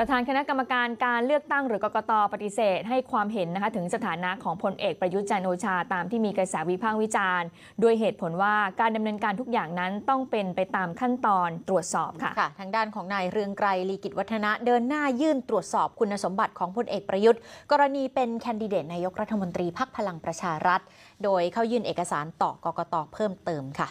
ประธานคณะกรรมการการเลือกตั้งหรือกกตปฏิเสธให้ความเห็นนะคะ ถึงสถานะของพลเอกประยุทธ์จันโอชาตามที่มีกระแสวิพากษ์วิจารณ์ ด้วยเหตุผลว่าการดำเนินการทุกอย่างนั้นต้องเป็นไปตามขั้นตอนตรวจสอบค่ะคะทางด้านของนายเรืองไกรลีกิจวัฒนะเดินหน้ายื่นตรวจสอบคุณสมบัติของพลเอกประยุทธ์ กรณีเป็นแคนดิเดตนายกรัฐมนตรีพักพลังประชารัฐโดยเข้ายื่นเอกสารต่อกกตเพิ่มเติมค่ะ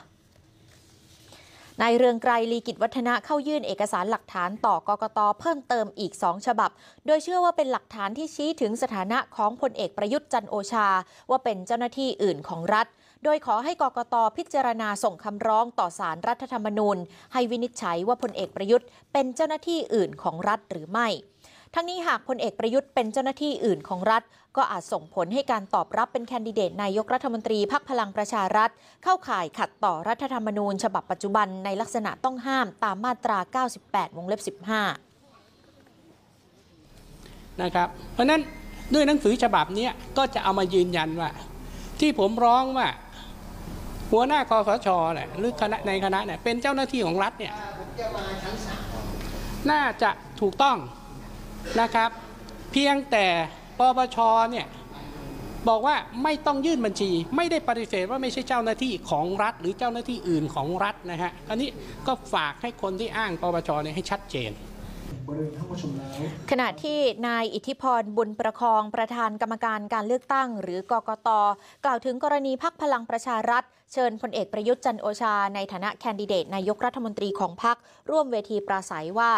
นายเรืองไกรลีกิจวัฒนะเข้ายื่นเอกสารหลักฐานต่อกกตเพิ่มเติมอีกสองฉบับ โดยเชื่อว่าเป็นหลักฐานที่ชี้ถึงสถานะของพลเอกประยุทธ์จันโอชา ว่าเป็นเจ้าหน้าที่อื่นของรัฐ โดยขอให้กกตพิจารณาส่งคำร้องต่อสารรัฐธรรมนูญ ให้วินิจฉัยว่าพลเอกประยุทธ์เป็นเจ้าหน้าที่อื่นของรัฐหรือไม่ทั้งนี้หากพลเอกประยุทธ์เป็นเจ้าหน้าที่อื่นของรัฐ ก็อาจส่งผลให้การตอบรับเป็นแคนดิเดตนายกรัฐมนตรีพักพลังประชารัฐ เข้าข่ายขัดต่อรัฐธรรมนูญ ฉบับปัจจุบันในลักษณะต้องห้ามตามมาตรา 98 วงเล็บ15นะครับเพราะนั้นด้วยหนังสือฉบับนี้ก็จะเอามายืนยันว่าที่ผมร้องว่า หัวหน้าคอสชหรือคณะในคณะเนี่ยเป็นเจ้าหน้าที่ของรัฐเนี่ยน่าจะถูกต้องนะครับเพียงแต่ปปชเนี่ยบอกว่าไม่ต้องยื่นบัญชี ไม่ได้ปฏิเสธว่าไม่ใช่เจ้าหน้าที่ของรัฐหรือเจ้าหน้าที่อื่นของรัฐนะฮะ อันนี้ก็ฝากให้คนที่อ้างปปชเนี่ยให้ชัดเจนขณะที่นายอิทธิพร บุญประคอง ประธานกรรมการการเลือกตั้งหรือกกต กล่าวถึงกรณีพักพลังประชารัฐ เชิญพลเอกประยุทธ์จันโอชาในฐานะแคนดิเดตนายกรัฐมนตรีของพักร่วมเวทีปราศัยว่า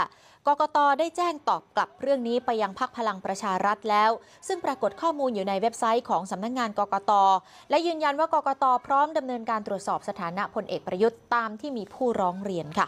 กกตได้แจ้งตอบกลับเรื่องนี้ไปยังพักพลังประชารัฐแล้ว ซึ่งปรากฏข้อมูลอยู่ในเว็บไซต์ของสำนักงงานกกตและยืนยันว่ากกตพร้อมดำเนินการตรวจสอบสถานะพลเอกประยุทธ์ตามที่มีผู้ร้องเรียนค่ะ